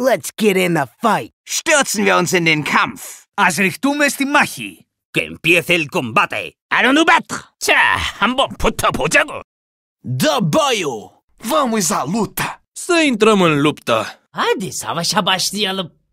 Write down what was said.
Let's get in the fight. Stürzen wir uns in den Kampf. ας στη μάχη. Que empiece el combate. Allons-nous battre. 자, 한번 붙어보자고. Da boyo. Vamos à luta. Să intrăm în luptă. Hadi savaşa başlayalım.